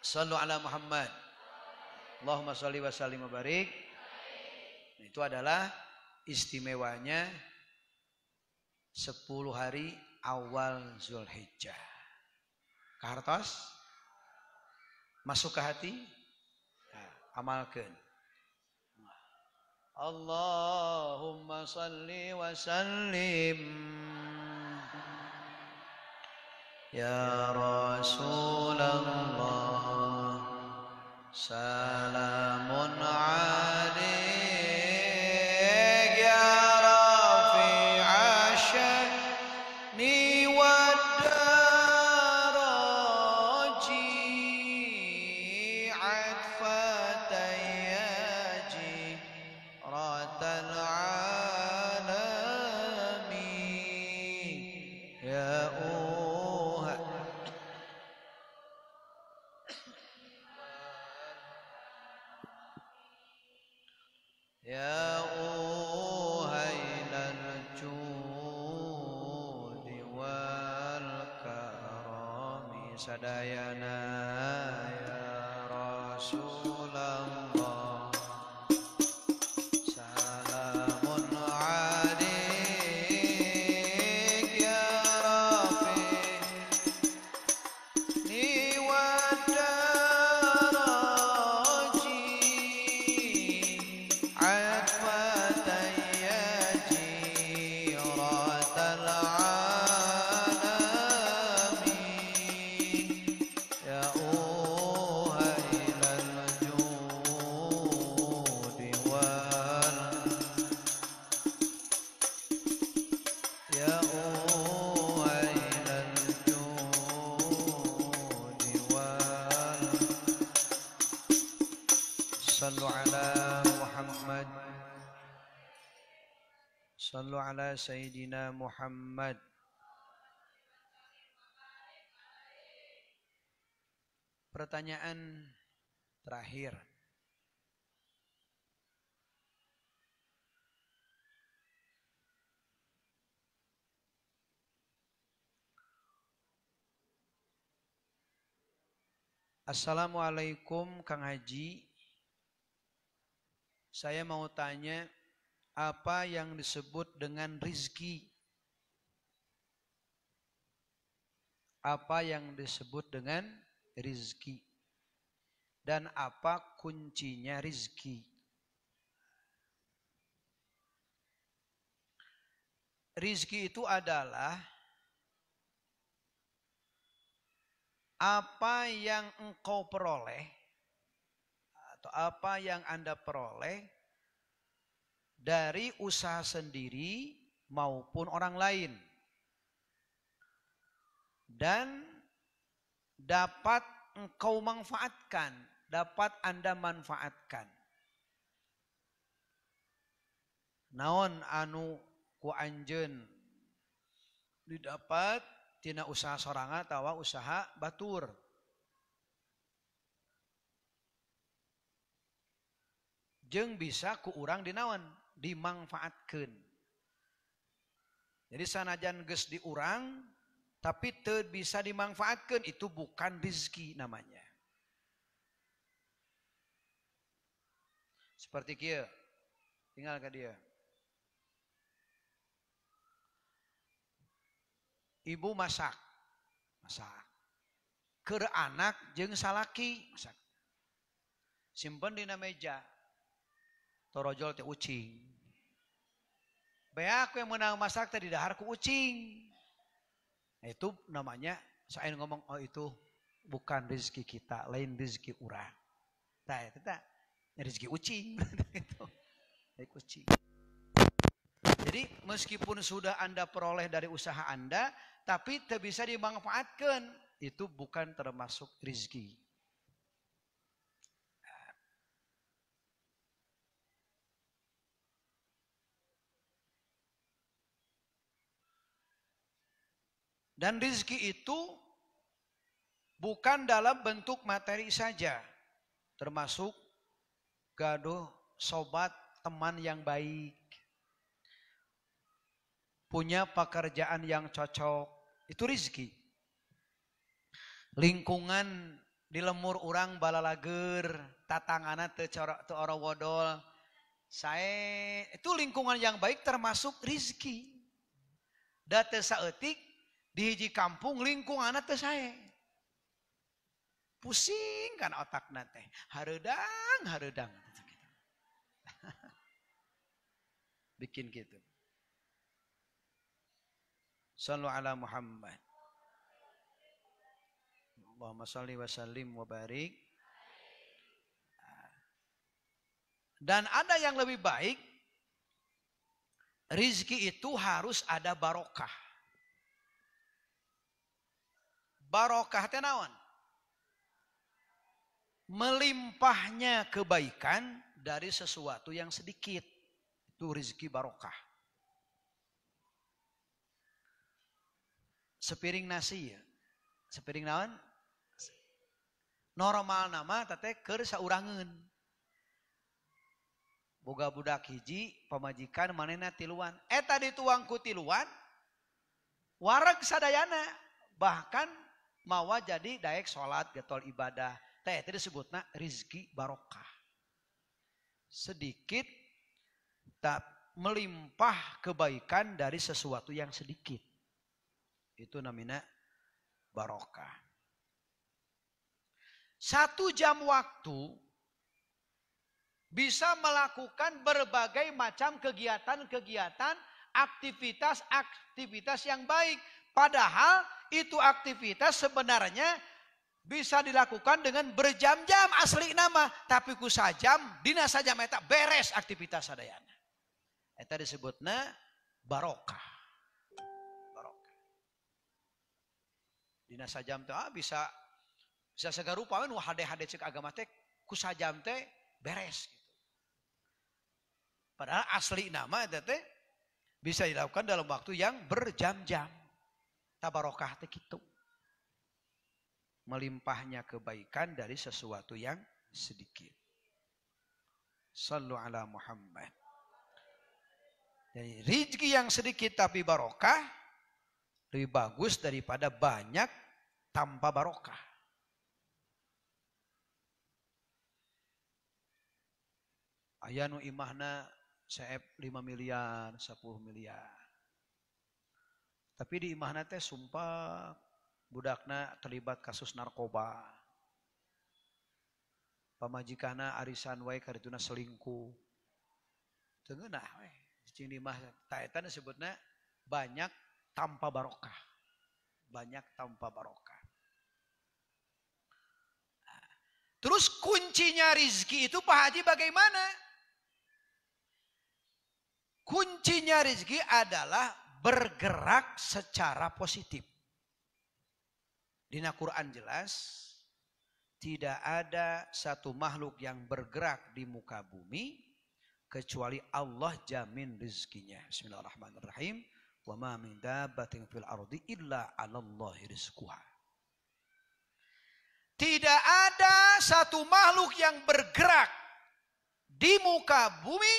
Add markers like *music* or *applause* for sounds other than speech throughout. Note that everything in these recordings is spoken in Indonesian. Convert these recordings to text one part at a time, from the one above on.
Sallu ala Muhammad. Allahumma salli wa sallim wa barik. Nah, itu adalah istimewanya 10 hari awal Zulhijjah. Kartos masuk ke hati nah, amalkan. Allahumma salli wa sallim Ya Rasulullah sa sadayana ya Rasulullah Sayyidina Muhammad. Pertanyaan terakhir. Assalamualaikum Kang Haji. Saya mau tanya apa yang disebut dengan rizki. Apa yang disebut dengan rizki. Dan apa kuncinya rizki. Rizki itu adalah apa yang engkau peroleh atau apa yang Anda peroleh dari usaha sendiri maupun orang lain dan dapat engkau manfaatkan, dapat Anda manfaatkan. Naon anu ku anjen didapat tina usaha sorangan tawa usaha batur. Jeng bisa ku urang dinawan dimanfaatkan jadi sana sanajan ges diurang tapi te bisa dimanfaatkan itu bukan rizki namanya seperti kia tinggal ke dia ibu masak masak ke anak jeng salaki masak simpen di meja torojol teh ucing aku yang menang masak tadi daharku ucing. Nah, itu namanya saya ngomong oh itu bukan rezeki kita, lain rezeki orang. Nah, itu tak ya rezeki ucing. *laughs* itu. Rezeki ya, Jadi meskipun sudah Anda peroleh dari usaha Anda, tapi tidak bisa dimanfaatkan. Itu bukan termasuk rezeki. Dan rizki itu bukan dalam bentuk materi saja. Termasuk gaduh sobat teman yang baik. Punya pekerjaan yang cocok. Itu rizki. Lingkungan di lemur orang balalager. Tatangana te, te orang wodol. Saya itu lingkungan yang baik termasuk rizki. Data saatik di hiji kampung lingkungan teh saya pusing kan otak nate harudang harudang *laughs* bikin gitu Sallu ala Muhammad Allahumma salli wa sallim wa barik dan ada yang lebih baik rizki itu harus ada barokah barokah tenawan melimpahnya kebaikan dari sesuatu yang sedikit itu rezeki barokah sepiring nasi ya sepiring naon normal nama tete ker saurangeun boga budak hiji pemajikan mana manena tiluan eta tadi tiluan warak sadayana bahkan mawa jadi daek sholat getol ibadah teh itu disebutnya rizki barokah sedikit tak melimpah kebaikan dari sesuatu yang sedikit itu namanya barokah satu jam waktu bisa melakukan berbagai macam kegiatan-kegiatan aktivitas-aktivitas yang baik Padahal itu aktivitas sebenarnya bisa dilakukan dengan berjam-jam asli nama. Tapi ku sajam, dina sajam eta beres aktivitas sadayana. Eta disebutnya barokah. Barokah. Dina sajam teh ah, bisa bisa segar rupa nu hade-hade cek agama teh ku sajam teh beres gitu. Padahal asli nama eta teh bisa dilakukan dalam waktu yang berjam-jam tabarokah teh gitu. Melimpahnya kebaikan dari sesuatu yang sedikit. Sallu ala Muhammad. Jadi rizki yang sedikit tapi barokah lebih bagus daripada banyak tanpa barokah. Ayah nu imahna seep lima miliar, 10 miliar. Tapi di imahna teh sumpah budakna terlibat kasus narkoba. Pamajikana arisan wae karituna selingkuh. Tengenah we. Cing di imah taetan banyak tanpa barokah. Banyak tanpa barokah. terus kuncinya rizki itu Pak Haji bagaimana? Kuncinya rizki adalah bergerak secara positif. Di Al-Quran jelas, tidak ada satu makhluk yang bergerak di muka bumi kecuali Allah jamin rezekinya. Bismillahirrahmanirrahim. Wa ma min dabbatin fil ardi illa ala Allahi rizquha. Tidak ada satu makhluk yang bergerak di muka bumi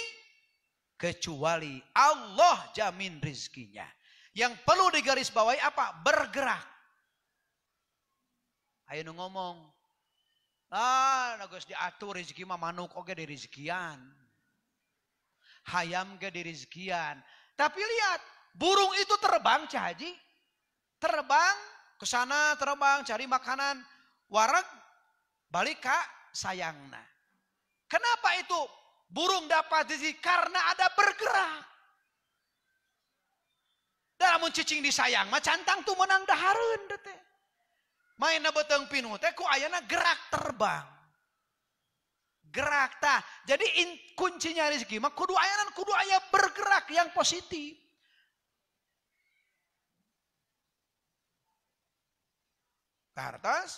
kecuali Allah jamin rizkinya. Yang perlu digarisbawahi apa? Bergerak. Ayo nu ngomong. Ah, nagus diatur rezeki mah manuk oge di rezekian. Hayam ge di rezekian. Tapi lihat, burung itu terbang cahaji. Terbang ke sana, terbang cari makanan. Warak balik ka sayangna. Kenapa itu Burung dapat gizi karena ada bergerak. Dalam cicing disayang, macan tang tuh menang daharun. Main beteng pinu, teh ku ayana gerak terbang. Gerak tak. Jadi in, kuncinya rezeki mah kudu ayana kudu ayah bergerak yang positif. Hartas,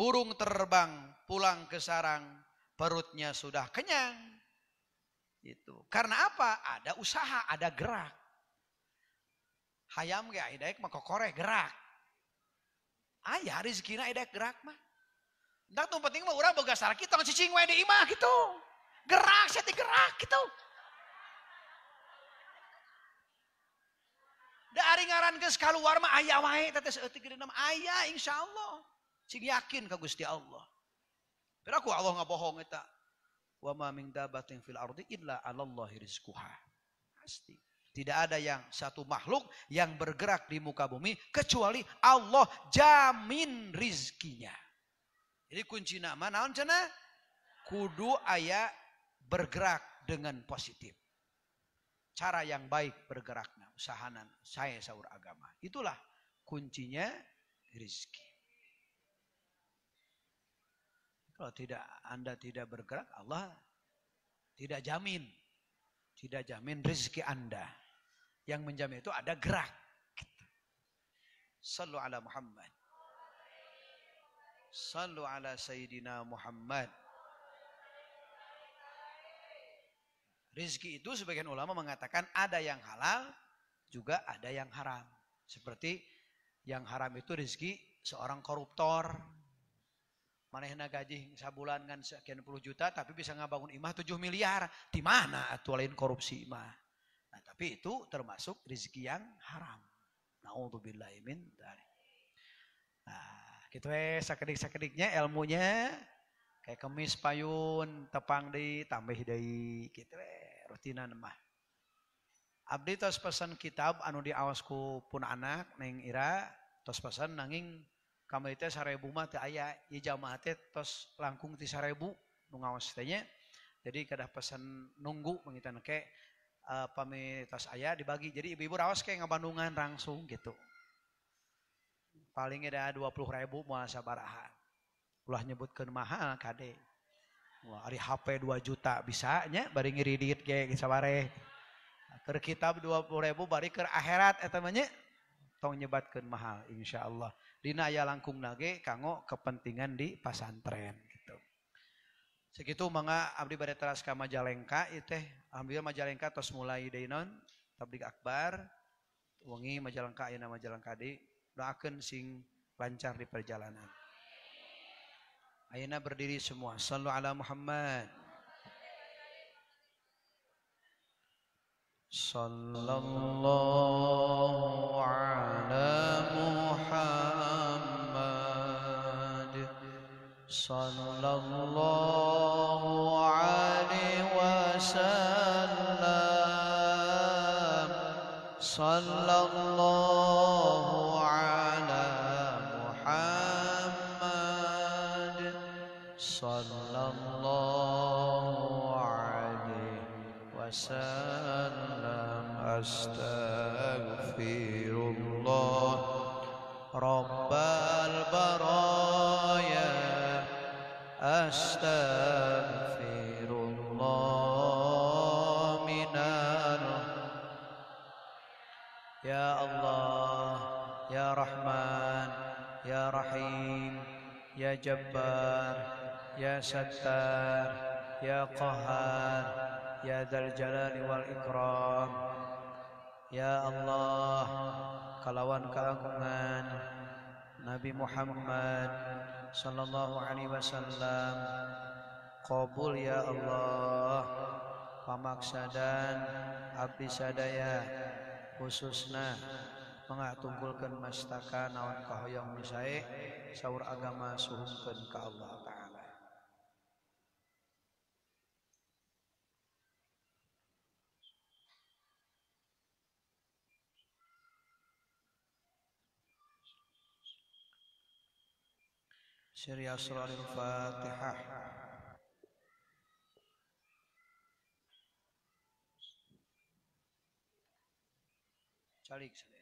burung terbang pulang ke sarang, perutnya sudah kenyang. Itu. Karena apa? Ada usaha, ada gerak. Hayam gak idek mah kokore gerak. Ayah rezekinya idek gerak mah. Nah, tuh penting mah orang boga sarang kita cicing wae di imah gitu. Gerak, saya gerak gitu. Dari ngaran ke sekaluar mah ayah wae tetes eutik di nama insya Allah. Sing yakin ka Gusti Allah. Pero aku Allah nggak bohong kita. Wa ma min dabatin fil ardi illa 'ala Allahi rizquha. Pasti. Tidak ada yang satu makhluk yang bergerak di muka bumi kecuali Allah jamin rizkinya. Jadi kunci nama naon cina? Kudu ayah bergerak dengan positif. Cara yang baik bergeraknya, usahanan, saya sahur agama. Itulah kuncinya rizki. Kalau tidak Anda tidak bergerak, Allah tidak jamin. Tidak jamin rezeki Anda. Yang menjamin itu ada gerak. Sallu ala Muhammad. Sallu ala Sayyidina Muhammad. Rizki itu sebagian ulama mengatakan ada yang halal, juga ada yang haram. Seperti yang haram itu rizki seorang koruptor, manehna gaji sabulan kan sekian puluh juta tapi bisa ngabangun imah tujuh miliar di mana atuh lain korupsi imah nah tapi itu termasuk rezeki yang haram naudzubillahi min nah gitu eh sakedik-sakediknya ilmunya kayak kemis payun tepang di tambah di, gitu eh rutinan mah Abdi tos pesan kitab anu diawasku pun anak neng ira tos pesan nanging kami teh sarebu mah teh aya ieu jamaah teh tos langkung ti sarebu nu ngaos jadi kada pesan nunggu mangitan ke uh, e, terus ayah dibagi jadi ibu-ibu rawas ke ngabandungan langsung gitu paling ada dua puluh ribu mau sabaraha ulah nyebutkan mahal kade Wah, hari HP 2 juta bisa nya bari ngiridit ge sabare keur kitab 20 ribu bari ker akhirat eta mah tong nyebatkan mahal insya Allah. Dina ya langkung nage kanggo kepentingan di pasantren gitu. Segitu mangga abdi bade teras ka Majalengka ieu Ambil Majalengka tos mulai deui non tablik akbar. Wengi Majalengka ayeuna Majalengka di doakeun sing lancar di perjalanan. Ayeuna berdiri semua. Sallu ala Muhammad. صلى الله صلى الله عليه وسلم صلى الله على محمد صلى الله عليه وسلم أستغفر الله رب البرايا أستغفر الله من يا الله يا رحمن يا رحيم يا جبار يا ستار يا قهار يا ذا الجلال والإكرام يا الله kalawan keagungan نبي محمد Shallallahu anhi Wasallam qobul ya Allah pemaksa dan apiisadaa khusus nah mengatunggulkan masakan nawan kau yang mu bisa sahur agama suhukan ke Allah ta'ala Syari Asrar Al-Fatihah Calik